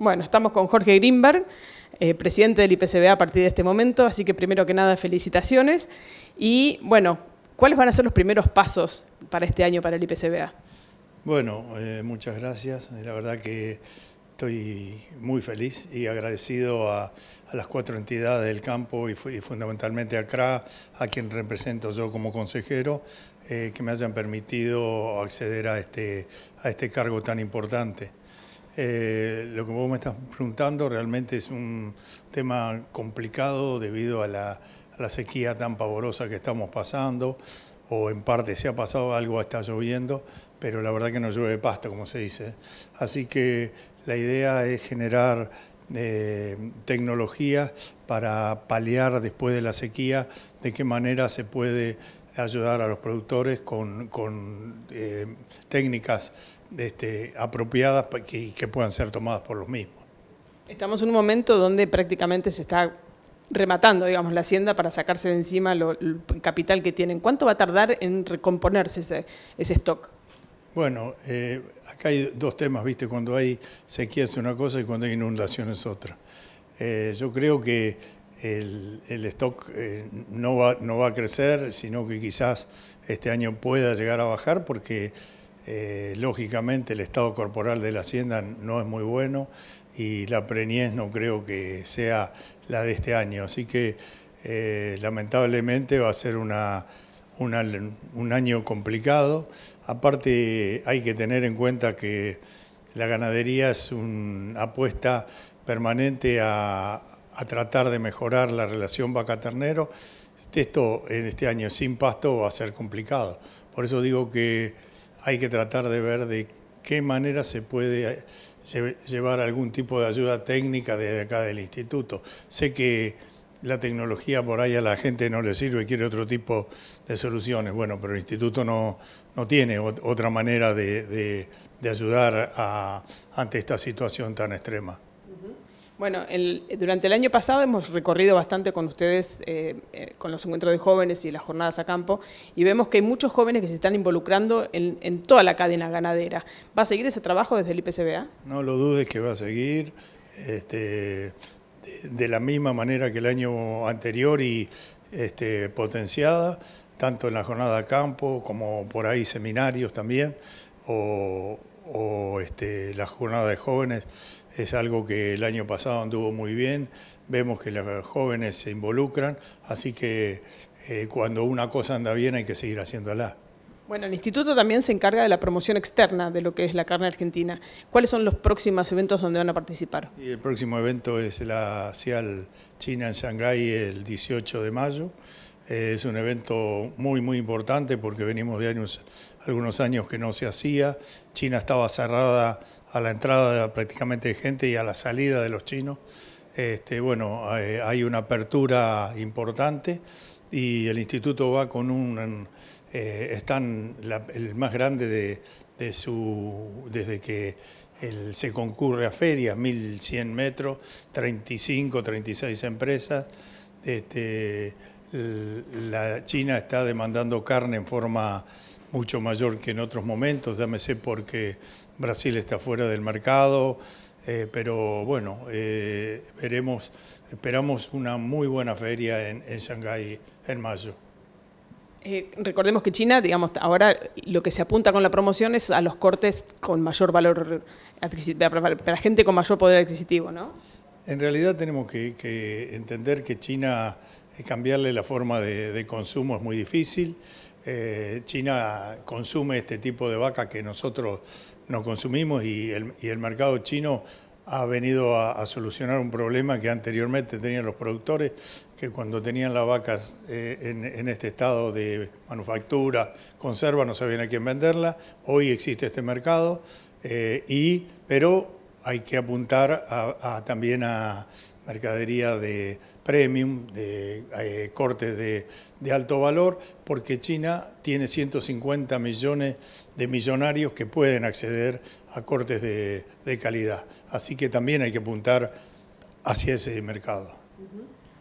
Bueno, estamos con Jorge Greenberg, eh, presidente del IPCBA a partir de este momento, así que primero que nada, felicitaciones. Y bueno, ¿cuáles van a ser los primeros pasos para este año para el IPCBA? Bueno, eh, muchas gracias. La verdad que estoy muy feliz y agradecido a, las cuatro entidades del campo y, fundamentalmente a CRA, a quien represento yo como consejero, eh, que me hayan permitido acceder a este, a este cargo tan importante. Eh, lo que vos me estás preguntando realmente es un tema complicado debido a la, sequía tan pavorosa que estamos pasando, o en parte se ha pasado algo, está lloviendo, pero la verdad que no llueve pasta, como se dice. Así que la idea es generar eh, tecnología tecnologías para paliar después de la sequía, de qué manera se puede ayudar a los productores con, eh, técnicas este, apropiadas y que, puedan ser tomadas por los mismos. Estamos en un momento donde prácticamente se está rematando, digamos, la hacienda para sacarse de encima lo, el capital que tienen. ¿Cuánto va a tardar en recomponerse ese, stock? Bueno, eh, acá hay dos temas, ¿viste? Cuando hay sequía es una cosa y cuando hay inundación es otra. Eh, yo creo que el, stock eh, no, va, no va a crecer, sino que quizás este año pueda llegar a bajar porque eh, lógicamente el estado corporal de la hacienda no es muy bueno y la preñez no creo que sea la de este año. Así que eh, lamentablemente va a ser un año complicado. Aparte hay que tener en cuenta que la ganadería es una apuesta permanente a, a tratar de mejorar la relación vaca-ternero, esto en este año sin pasto va a ser complicado. Por eso digo que hay que tratar de ver de qué manera se puede eh, llevar algún tipo de ayuda técnica desde acá del instituto. Sé que la tecnología por ahí a la gente no le sirve, y quiere otro tipo de soluciones. Bueno, pero el instituto no, no tiene otra manera de, ayudar ante esta situación tan extrema. Bueno, el, durante el año pasado hemos recorrido bastante con ustedes, eh, eh, con los encuentros de jóvenes y las jornadas a campo, y vemos que hay muchos jóvenes que se están involucrando en, toda la cadena ganadera. ¿Va a seguir ese trabajo desde el IPCBA? No lo dudes que va a seguir. Este, de la misma manera que el año anterior y este, potenciada, tanto en la jornada a campo como por ahí seminarios también, o o este, la jornada de jóvenes es algo que el año pasado anduvo muy bien, vemos que los jóvenes se involucran, así que eh, cuando una cosa anda bien hay que seguir haciéndola. Bueno, el instituto también se encarga de la promoción externa de lo que es la carne argentina. ¿Cuáles son los próximos eventos donde van a participar? el próximo evento es la CIAL China en Shanghái el 18 de mayo es un evento muy, muy importante porque venimos de años, algunos años que no se hacía. China estaba cerrada a la entrada prácticamente de gente y a la salida de los chinos. Este, bueno, eh, hay una apertura importante y el instituto va con un... Eh, están el más grande de, su, desde que se concurre a ferias, 1.100 metros, 35, 36 empresas. Este, eh, la China está demandando carne en forma mucho mayor que en otros momentos, llámese porque Brasil está fuera del mercado, eh, pero bueno, eh, veremos, esperamos una muy buena feria en, en Shanghái en mayo. recordemos que China, digamos, ahora lo que se apunta con la promoción es a los cortes con mayor valor, para la gente con mayor poder adquisitivo, ¿no? En realidad tenemos que, entender que China, eh, cambiarle la forma de, consumo es muy difícil. Eh, China consume este tipo de vaca que nosotros no consumimos y el, mercado chino ha venido a, solucionar un problema que anteriormente tenían los productores, que cuando tenían las vacas eh, en, este estado de manufactura, conserva, no sabían a quién venderla. Hoy existe este mercado, y, pero hay que apuntar a, también a mercadería de premium, de eh, cortes de, alto valor, porque China tiene 150 millones de millonarios que pueden acceder a cortes de, calidad. Así que también hay que apuntar hacia ese mercado.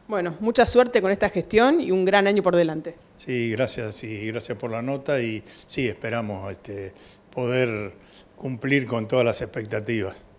Bueno, mucha suerte con esta gestión y un gran año por delante. Sí, gracias y gracias por la nota y sí, esperamos este, poder cumplir con todas las expectativas.